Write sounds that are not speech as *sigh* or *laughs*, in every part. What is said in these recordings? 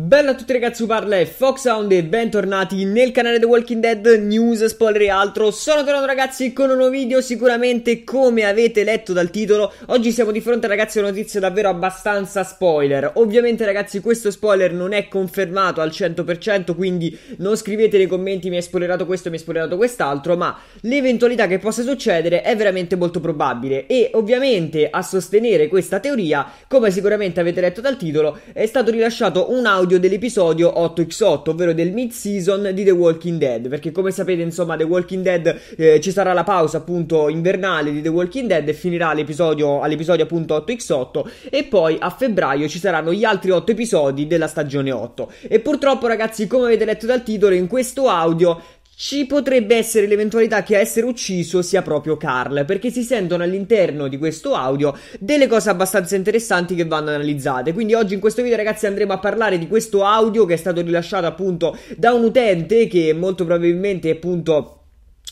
Bella a tutti ragazzi, parla è Foxhound e bentornati nel canale The Walking Dead News, spoiler e altro Sono tornato ragazzi con un nuovo video, sicuramente come avete letto dal titolo Oggi siamo di fronte ragazzi a una notizia davvero abbastanza spoiler Ovviamente ragazzi questo spoiler non è confermato al 100% Quindi non scrivete nei commenti mi hai spoilerato questo, mi hai spoilerato quest'altro Ma l'eventualità che possa succedere è veramente molto probabile E ovviamente a sostenere questa teoria, come sicuramente avete letto dal titolo È stato rilasciato un audio audio dell'episodio 8x8, ovvero del mid-season di The Walking Dead, perché come sapete insomma The Walking Dead eh, ci sarà la pausa appunto invernale di The Walking Dead e finirà l'episodio, all'episodio appunto 8x8 e poi a febbraio ci saranno gli altri 8 episodi della stagione 8. E purtroppo ragazzi come avete letto dal titolo in questo audio ci potrebbe essere l'eventualità che a essere ucciso sia proprio Carl, perché si sentono all'interno di questo audio delle cose abbastanza interessanti che vanno analizzate. Quindi oggi in questo video ragazzi andremo a parlare di questo audio che è stato rilasciato appunto da un utente che molto probabilmente appunto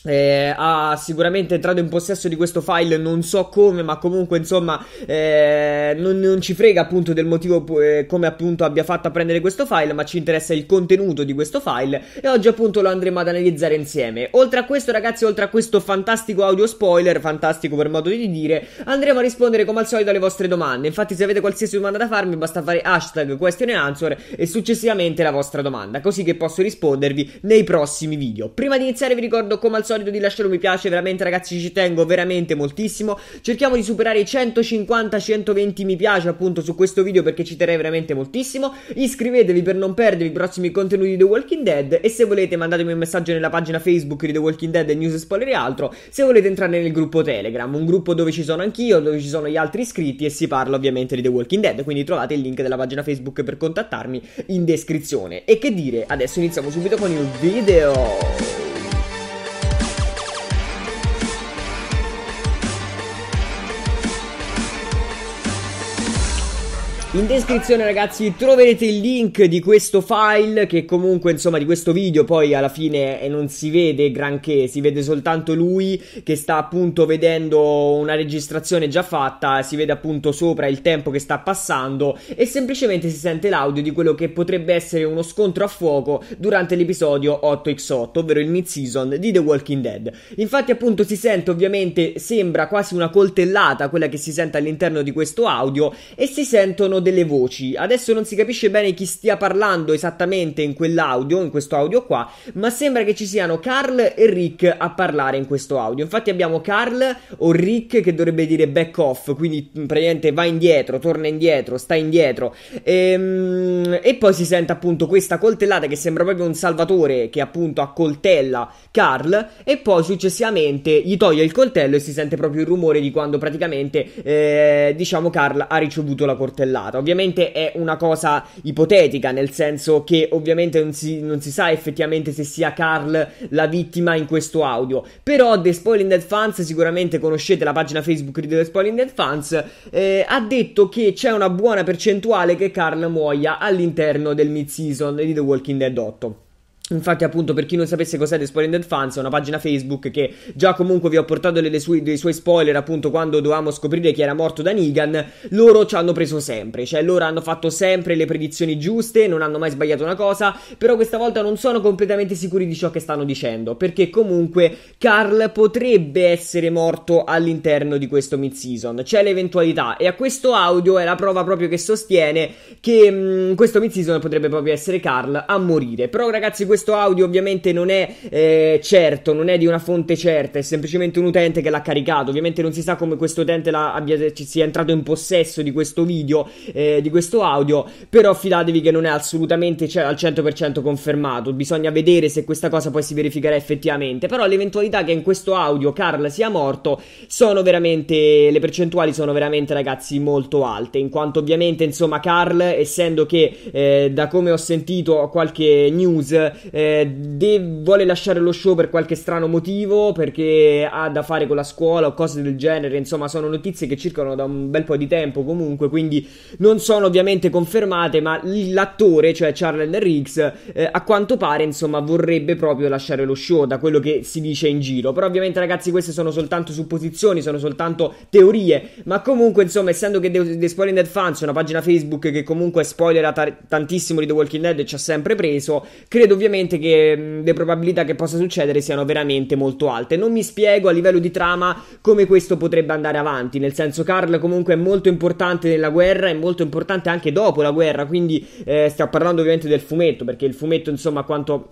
eh, ha sicuramente entrato in possesso di questo file, non so come, ma comunque insomma eh, non, non, ci frega appunto del motivo eh, come appunto abbia fatto a prendere questo file, ma ci interessa il contenuto di questo file e oggi appunto lo andremo ad analizzare insieme. Oltre a questo ragazzi, oltre a questo fantastico audio spoiler, fantastico per modo di dire, andremo a rispondere come al solito alle vostre domande. Infatti se avete qualsiasi domanda da farmi basta fare hashtag question answer e successivamente la vostra domanda, così che posso rispondervi nei prossimi video. Prima di iniziare vi ricordo come al solito di lasciare un mi piace, veramente ragazzi ci tengo veramente moltissimo. Cerchiamo di superare i 150-120 mi piace appunto su questo video perché ci terrei veramente moltissimo. Iscrivetevi per non perdervi i prossimi contenuti di The Walking Dead e se volete mandatemi un messaggio nella pagina Facebook di The Walking Dead e News Spoiler e altro. Se volete entrare nel gruppo Telegram, un gruppo dove ci sono anch'io, dove ci sono gli altri iscritti e si parla ovviamente di The Walking Dead, quindi trovate il link della pagina Facebook per contattarmi in descrizione. E che dire, adesso iniziamo subito con il video. In descrizione ragazzi troverete il link di questo file che comunque insomma di questo video poi alla fine eh, non si vede granché, si vede soltanto lui che sta appunto vedendo una registrazione già fatta, si vede appunto sopra il tempo che sta passando e semplicemente si sente l'audio di quello che potrebbe essere uno scontro a fuoco durante l'episodio 8x8, ovvero il mid-season di The Walking Dead. Infatti appunto si sente ovviamente, sembra quasi una coltellata quella che si sente all'interno di questo audio e si sentono delle voci. Adesso non si capisce bene chi stia parlando esattamente in quell'audio, in questo audio qua, ma sembra che ci siano Carl e Rick a parlare in questo audio. Infatti abbiamo Carl o Rick che dovrebbe dire back off, quindi praticamente va indietro, torna indietro, sta indietro. E, ehm, e poi si sente appunto questa coltellata che sembra proprio un salvatore che appunto accoltella Carl e poi successivamente gli toglie il coltello e si sente proprio il rumore di quando praticamente eh, diciamo Carl ha ricevuto la coltellata puntata. Ovviamente è una cosa ipotetica, nel senso che ovviamente non si, non si sa effettivamente se sia Carl la vittima in questo audio. Però The Spoiling Dead Fans, sicuramente conoscete la pagina Facebook di The Spoiling Dead Fans, eh, ha detto che c'è una buona percentuale che Carl muoia all'interno del mid-season di The Walking Dead 8. Infatti, appunto, per chi non sapesse cos'è The Spoiler Fans, è una pagina Facebook che già comunque vi ho portato sue, dei suoi spoiler, appunto, quando dovevamo scoprire chi era morto da Negan. Loro ci hanno preso sempre, cioè loro hanno fatto sempre le predizioni giuste, non hanno mai sbagliato una cosa, però questa volta non sono completamente sicuri di ciò che stanno dicendo, perché comunque Carl potrebbe essere morto all'interno di questo mid-season. C'è l'eventualità, e a questo audio è la prova proprio che sostiene che mh, mm, questo mid-season potrebbe proprio essere Carl a morire. Però, ragazzi, questo questo audio ovviamente non è eh, certo, non è di una fonte certa, è semplicemente un utente che l'ha caricato. Ovviamente non si sa come questo utente abbia, ci sia entrato in possesso di questo video, eh, di questo audio, però fidatevi che non è assolutamente cioè, al 100% confermato. Bisogna vedere se questa cosa poi si verificherà effettivamente. Però l'eventualità che in questo audio Carl sia morto sono veramente le percentuali sono veramente ragazzi molto alte, in quanto ovviamente insomma Carl essendo che eh, da come ho sentito qualche news eh, de- vuole lasciare lo show per qualche strano motivo, perché ha da fare con la scuola o cose del genere, insomma sono notizie che circolano da un bel po' di tempo comunque, quindi non sono ovviamente confermate, ma l'attore, cioè Charles Riggs, eh, a quanto pare insomma vorrebbe proprio lasciare lo show, da quello che si dice in giro. Però ovviamente ragazzi queste sono soltanto supposizioni, sono soltanto teorie, ma comunque insomma essendo che The, The Spoiling Dead Fans è una pagina Facebook che comunque spoilera tar- tantissimo di The Walking Dead e ci ha sempre preso, credo ovviamente semplicemente che mm, le probabilità che possa succedere siano veramente molto alte. Non mi spiego a livello di trama come questo potrebbe andare avanti, nel senso Carl comunque è molto importante nella guerra, è molto importante anche dopo la guerra, quindi eh, stiamo parlando ovviamente del fumetto, perché il fumetto insomma quanto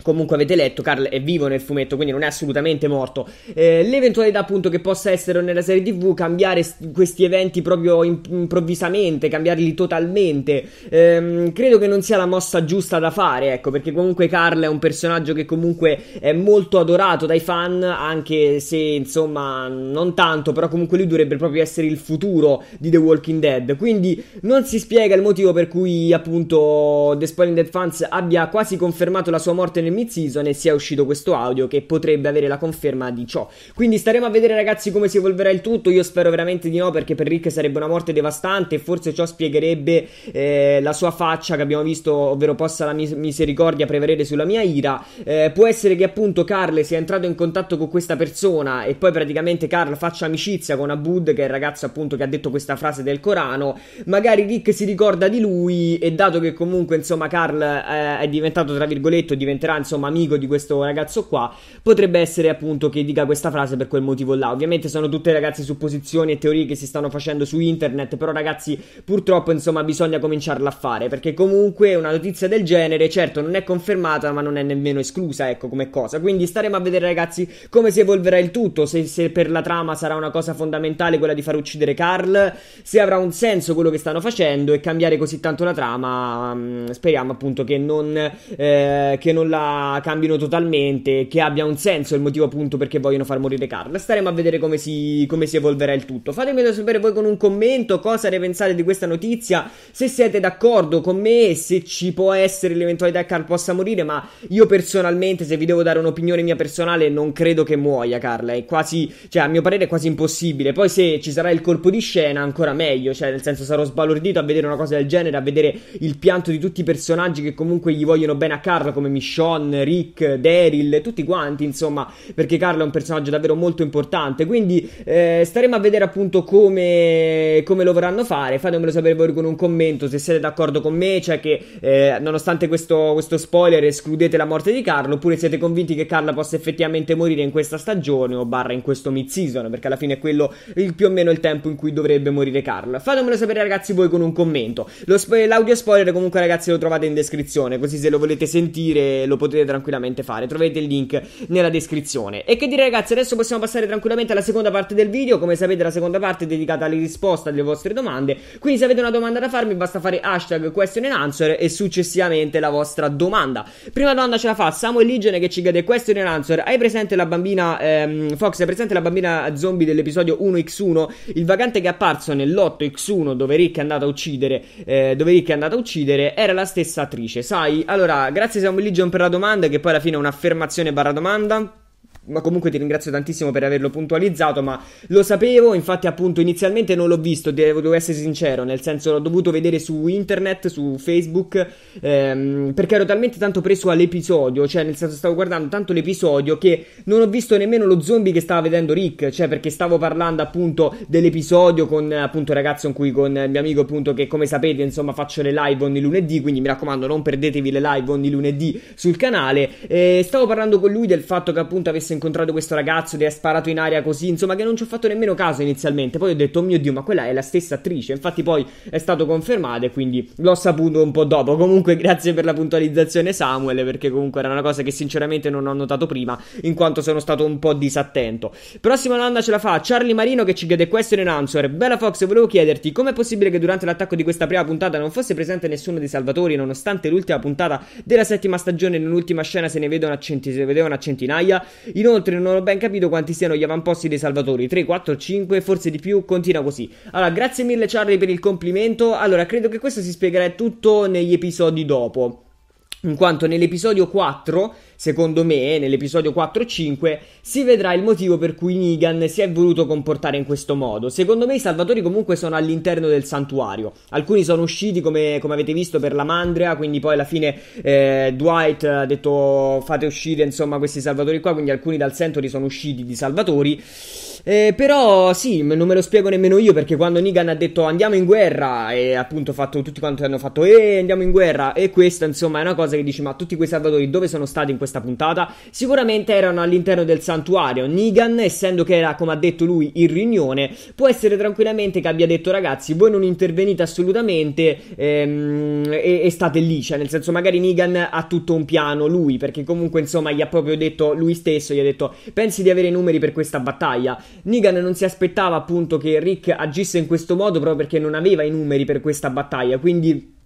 Comunque avete letto, Carl è vivo nel fumetto, quindi non è assolutamente morto. Eh, l'eventualità appunto che possa essere nella serie TV cambiare questi eventi proprio improvvisamente, cambiarli totalmente, ehm, credo che non sia la mossa giusta da fare, ecco, perché comunque Carl è un personaggio che comunque è molto adorato dai fan, anche se insomma non tanto, però comunque lui dovrebbe proprio essere il futuro di The Walking Dead. Quindi non si spiega il motivo per cui appunto The Spoiling Dead Fans abbia quasi confermato la sua morte fatto nel mid-season e sia uscito questo audio che potrebbe avere la conferma di ciò. Quindi staremo a vedere ragazzi come si evolverà il tutto, io spero veramente di no perché per Rick sarebbe una morte devastante e forse ciò spiegherebbe eh, la sua faccia che abbiamo visto, ovvero possa la mis- misericordia prevalere sulla mia ira. Eh, può essere che appunto Carl sia entrato in contatto con questa persona e poi praticamente Carl faccia amicizia con Abud che è il ragazzo appunto che ha detto questa frase del Corano, magari Rick si ricorda di lui e dato che comunque insomma Carl eh, è diventato tra virgolette diventerà diventerà insomma amico di questo ragazzo qua, potrebbe essere appunto che dica questa frase per quel motivo là. Ovviamente sono tutte ragazzi supposizioni e teorie che si stanno facendo su internet, però ragazzi purtroppo insomma bisogna cominciarla a fare perché comunque una notizia del genere certo non è confermata ma non è nemmeno esclusa ecco come cosa. Quindi staremo a vedere ragazzi come si evolverà il tutto, se, se per la trama sarà una cosa fondamentale quella di far uccidere Carl, se avrà un senso quello che stanno facendo e cambiare così tanto la trama, mm, speriamo appunto che non, eh, che non la cambino totalmente, che abbia un senso il motivo appunto perché vogliono far morire Carl. Staremo a vedere come si, come si evolverà il tutto. Fatemelo sapere voi con un commento cosa ne pensate di questa notizia, se siete d'accordo con me, se ci può essere l'eventualità che Carl possa morire, ma io personalmente, se vi devo dare un'opinione mia personale, non credo che muoia Carl, è quasi, cioè a mio parere è quasi impossibile. Poi se ci sarà il colpo di scena, ancora meglio, cioè nel senso sarò sbalordito a vedere una cosa del genere, a vedere il pianto di tutti i personaggi che comunque gli vogliono bene a Carl come Michelle Sean, Rick, Daryl, tutti quanti, insomma, perché Carlo è un personaggio davvero molto importante. Quindi eh, staremo a vedere appunto come, come, lo vorranno fare. Fatemelo sapere voi con un commento se siete d'accordo con me, cioè che eh, nonostante questo, questo spoiler escludete la morte di Carlo, oppure siete convinti che Carla possa effettivamente morire in questa stagione o barra in questo mid-season, perché alla fine è quello il, più o meno il tempo in cui dovrebbe morire Carl. Fatemelo sapere ragazzi voi con un commento. Lo, l'audio spoiler comunque ragazzi lo trovate in descrizione, così se lo volete sentire lo potete tranquillamente fare. Trovate il link nella descrizione. E che dire ragazzi, adesso possiamo passare tranquillamente alla seconda parte del video. Come sapete la seconda parte è dedicata alle risposte alle vostre domande. Quindi se avete una domanda da farmi basta fare hashtag question and answer e successivamente la vostra domanda. Prima domanda ce la fa Samuel Ligene che ci chiede question and answer. Hai presente la bambina ehm, Fox? Hai presente la bambina zombie dell'episodio 1x1? Il vagante che è apparso nell'8x1 dove Rick è andato a uccidere, eh, dove Rick è andato a uccidere era la stessa attrice. Sai, allora grazie Samuel Legion per per la domanda, che poi alla fine è un'affermazione barra domanda ma comunque ti ringrazio tantissimo per averlo puntualizzato, ma lo sapevo, infatti appunto inizialmente non l'ho visto, devo, devo essere sincero, nel senso l'ho dovuto vedere su internet, su Facebook, ehm, perché ero talmente tanto preso all'episodio, cioè nel senso stavo guardando tanto l'episodio che non ho visto nemmeno lo zombie che stava vedendo Rick, cioè perché stavo parlando appunto dell'episodio con appunto il ragazzo in cui con il mio amico appunto che come sapete insomma faccio le live ogni lunedì, quindi mi raccomando non perdetevi le live ogni lunedì sul canale, eh, stavo parlando con lui del fatto che appunto avesse incontrato questo ragazzo, di aver sparato in aria così, insomma, che non ci ho fatto nemmeno caso inizialmente. Poi ho detto, oh mio Dio, ma quella è la stessa attrice. Infatti poi è stato confermato e quindi l'ho saputo un po' dopo. Comunque *laughs* grazie per la puntualizzazione Samuel, perché comunque era una cosa che sinceramente non ho notato prima, in quanto sono stato un po' disattento. Prossima domanda ce la fa Charlie Marino che ci chiede question and answer. Bella Fox, volevo chiederti, com'è possibile che durante l'attacco di questa prima puntata non fosse presente nessuno dei Salvatori, nonostante l'ultima puntata della settima stagione, nell'ultima scena se ne, una centi- centinaia? In Inoltre non ho ben capito quanti siano gli avamposti dei salvatori, 3, 4, 5, forse di più, continua così. Allora, grazie mille Charlie per il complimento. Allora, credo che questo si spiegherà tutto negli episodi dopo in quanto nell'episodio 4, secondo me, nell'episodio 4-5, si vedrà il motivo per cui Negan si è voluto comportare in questo modo. Secondo me i salvatori comunque sono all'interno del santuario. Alcuni sono usciti, come, come avete visto, per la mandria, quindi poi alla fine eh, Dwight ha detto fate uscire, insomma, questi salvatori qua, quindi alcuni dal Century sono usciti di salvatori. Eh, però sì, non me lo spiego nemmeno io perché quando Nigan ha detto andiamo in guerra e appunto fatto, tutti quanti hanno fatto eh andiamo in guerra e questa insomma è una cosa che dici ma tutti quei salvatori dove sono stati in questa puntata? Sicuramente erano all'interno del santuario. Nigan, essendo che era come ha detto lui in riunione può essere tranquillamente che abbia detto ragazzi voi non intervenite assolutamente ehm, e, e state lì, cioè nel senso magari Nigan ha tutto un piano lui perché comunque insomma gli ha proprio detto lui stesso, gli ha detto pensi di avere i numeri per questa battaglia Negan non si aspettava appunto che Rick agisse in questo modo proprio perché non aveva i numeri per questa battaglia, quindi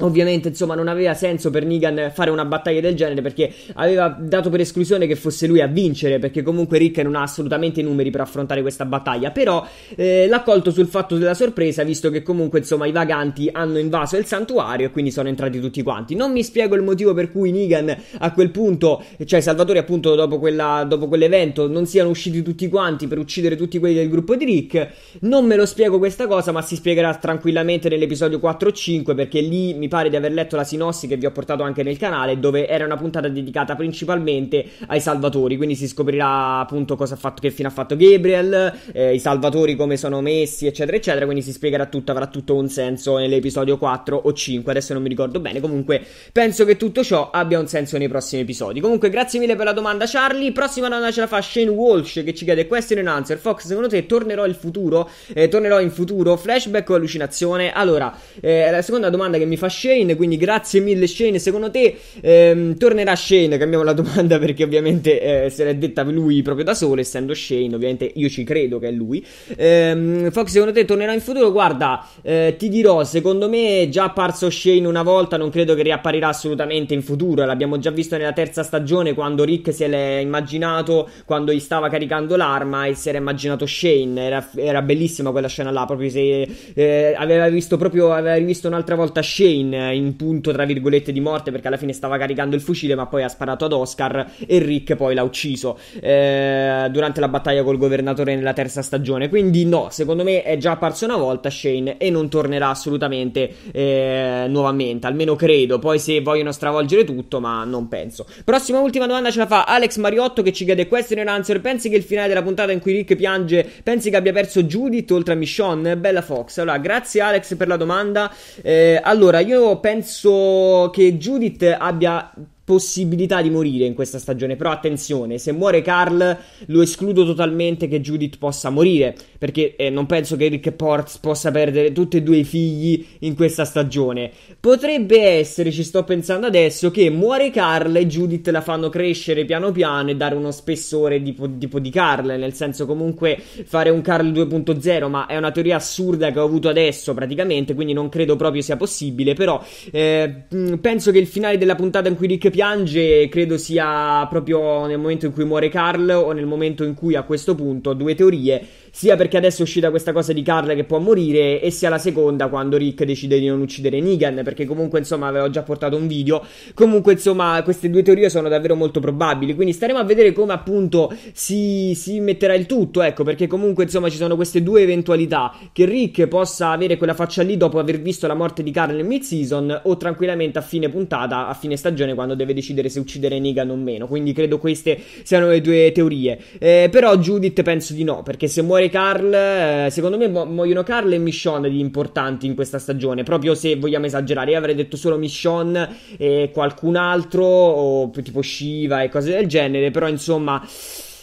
Ovviamente, insomma, non aveva senso per Negan fare una battaglia del genere perché aveva dato per esclusione che fosse lui a vincere, perché comunque Rick non ha assolutamente i numeri per affrontare questa battaglia. Però eh, l'ha colto sul fatto della sorpresa, visto che comunque, insomma, i vaganti hanno invaso il santuario e quindi sono entrati tutti quanti. Non mi spiego il motivo per cui Negan a quel punto, cioè Salvatore appunto dopo, quella, dopo quell'evento, non siano usciti tutti quanti per uccidere tutti quelli del gruppo di Rick. Non me lo spiego questa cosa, ma si spiegherà tranquillamente nell'episodio 4 o 5 perché lì mi mi pare di aver letto la sinossi che vi ho portato anche nel canale, dove era una puntata dedicata principalmente ai salvatori, quindi si scoprirà appunto cosa ha fatto, che fine ha fatto Gabriel, eh, i salvatori come sono messi, eccetera, eccetera, quindi si spiegherà tutto, avrà tutto un senso nell'episodio 4 o 5, adesso non mi ricordo bene, comunque penso che tutto ciò abbia un senso nei prossimi episodi. Comunque grazie mille per la domanda Charlie, prossima domanda ce la fa Shane Walsh che ci chiede question and answer, Fox secondo te tornerò, in futuro, eh, tornerò in futuro, flashback o allucinazione? Allora, eh, la seconda domanda che mi fa Shane, quindi grazie mille Shane, secondo te ehm, tornerà Shane? Cambiamo la domanda *laughs* perché ovviamente eh, se l'è detta lui proprio da solo, essendo Shane, ovviamente io ci credo che è lui. Ehm, Fox, secondo te tornerà in futuro? Guarda, eh, ti dirò, secondo me è già apparso Shane una volta, non credo che riapparirà assolutamente in futuro, l'abbiamo già visto nella terza stagione quando Rick se l'è immaginato, quando gli stava caricando l'arma e si era immaginato Shane, era, era bellissima quella scena là, proprio se eh, aveva visto proprio, aveva rivisto un'altra volta Shane in, in, punto tra virgolette di morte perché alla fine stava caricando il fucile ma poi ha sparato ad Oscar e Rick poi l'ha ucciso eh, durante la battaglia col governatore nella terza stagione quindi no secondo me è già apparso una volta Shane e non tornerà assolutamente eh, nuovamente almeno credo poi se vogliono stravolgere tutto ma non penso prossima ultima domanda ce la fa Alex Mariotto che ci chiede question and answer pensi che il finale della puntata in cui Rick piange pensi che abbia perso Judith oltre a Michonne bella Fox allora grazie Alex per la domanda eh, allora io io penso che Judith abbia possibilità di morire in questa stagione. Però attenzione, se muore Carl, lo escludo totalmente che Judith possa morire. Perché eh, non penso che Rick Ports possa perdere tutti e due i figli in questa stagione. Potrebbe essere, ci sto pensando adesso, che muore Carl e Judith la fanno crescere piano piano e dare uno spessore tipo, tipo di Carl. Nel senso, comunque, fare un Carl 2.0. Ma è una teoria assurda che ho avuto adesso, praticamente. Quindi non credo proprio sia possibile. Però eh, penso che il finale della puntata in cui Rick piange credo sia proprio nel momento in cui muore Carl o nel momento in cui a questo punto due teorie, sia perché adesso è uscita questa cosa di Carl che può morire e sia la seconda quando Rick decide di non uccidere Negan, perché comunque insomma avevo già portato un video, comunque insomma queste due teorie sono davvero molto probabili, quindi staremo a vedere come appunto si, si metterà il tutto, ecco perché comunque insomma ci sono queste due eventualità, che Rick possa avere quella faccia lì dopo aver visto la morte di Carl in mid-season o tranquillamente a fine puntata, a fine stagione quando deve deve decidere se uccidere Negan o meno. Quindi credo queste siano le due teorie. Eh, però Judith penso di no, perché se muore Carl, eh, secondo me mu- muoiono Carl e Michonne di importanti in questa stagione. Proprio se vogliamo esagerare, io avrei detto solo Michonne e qualcun altro, o tipo Shiva e cose del genere. Però insomma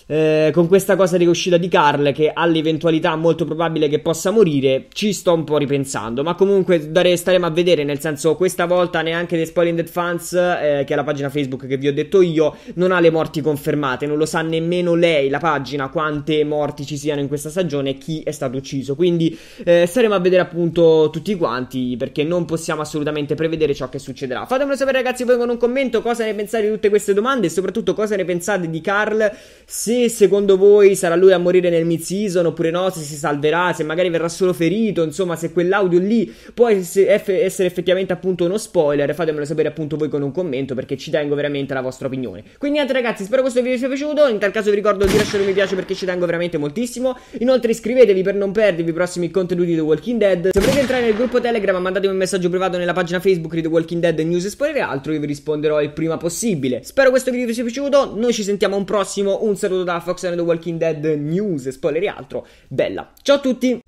eh, con questa cosa di uscita di Carl che ha l'eventualità molto probabile che possa morire ci sto un po' ripensando ma comunque dare, staremo a vedere nel senso questa volta neanche The Spoiling Dead Fans eh, che è la pagina Facebook che vi ho detto io non ha le morti confermate non lo sa nemmeno lei la pagina quante morti ci siano in questa stagione e chi è stato ucciso quindi eh, staremo a vedere appunto tutti quanti perché non possiamo assolutamente prevedere ciò che succederà fatemelo sapere ragazzi voi con un commento cosa ne pensate di tutte queste domande e soprattutto cosa ne pensate di Carl se secondo voi sarà lui a morire nel mid-season oppure no, se si salverà, se magari verrà solo ferito, insomma, se quell'audio lì può essere effettivamente appunto uno spoiler, fatemelo sapere appunto voi con un commento perché ci tengo veramente alla vostra opinione. Quindi niente ragazzi, spero questo video vi sia piaciuto, in tal caso vi ricordo di lasciare un mi piace perché ci tengo veramente moltissimo, inoltre iscrivetevi per non perdervi i prossimi contenuti di The Walking Dead, se volete entrare nel gruppo Telegram mandatemi un messaggio privato nella pagina Facebook di The Walking Dead News e Spoiler altro, io vi risponderò il prima possibile. Spero questo video vi sia piaciuto, noi ci sentiamo un prossimo, un saluto da Fox and the Walking Dead News, spoiler e altro. Bella. Ciao a tutti!